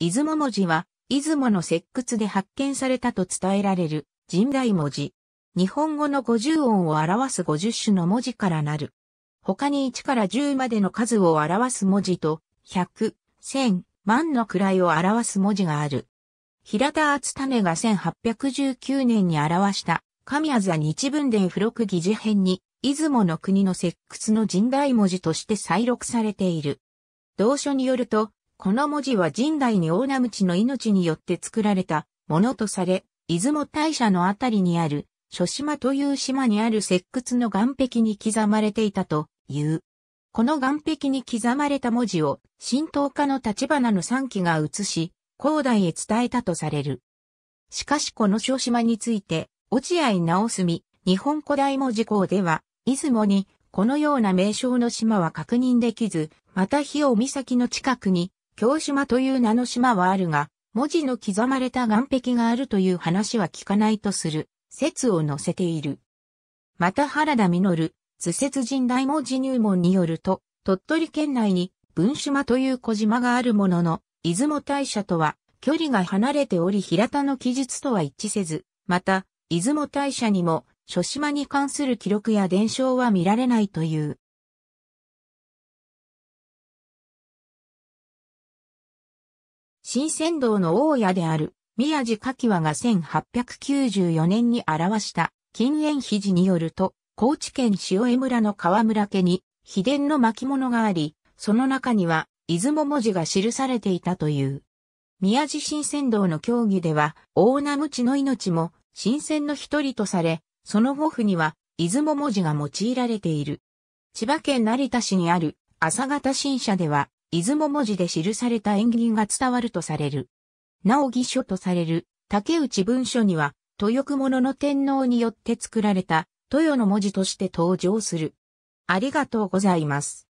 出雲文字は、出雲の石窟で発見されたと伝えられる、神代文字。日本語の五十音を表す五十種の文字からなる。他に1から10までの数を表す文字と、100、1000、万の位を表す文字がある。平田厚種が1819年に表した、神谷座日文伝付録疑事編に、出雲の国の石窟の神代文字として再録されている。同書によると、この文字は神代に大名口の命によって作られたものとされ、出雲大社のあたりにある、諸島という島にある石窟の岩壁に刻まれていたという。この岩壁に刻まれた文字を神道家の立花の三期が写し、広大へ伝えたとされる。しかしこの諸島について、落合直澄、日本古代文字校では、出雲にこのような名称の島は確認できず、また日尾岬の近くに京島という名の島はあるが、文字の刻まれた岩壁があるという話は聞かないとする、説を載せている。また原田実、図説人大文字入門によると、鳥取県内に文島という小島があるものの、出雲大社とは距離が離れており平田の記述とは一致せず、また、出雲大社にも、諸島に関する記録や伝承は見られないという。新鮮道の大家である宮地柿和が1894年に表した禁煙肘によると、高知県塩江村の河村家に秘伝の巻物があり、その中には出雲文字が記されていたという。宮地新鮮道の競技では、大名無知の命も新鮮の一人とされ、その後譜には出雲文字が用いられている。千葉県成田市にある朝方新社では、出雲文字で記された縁起が伝わるとされる。なお義書とされる竹内文書には、豊く者の天皇によって作られた、豊の文字として登場する。ありがとうございます。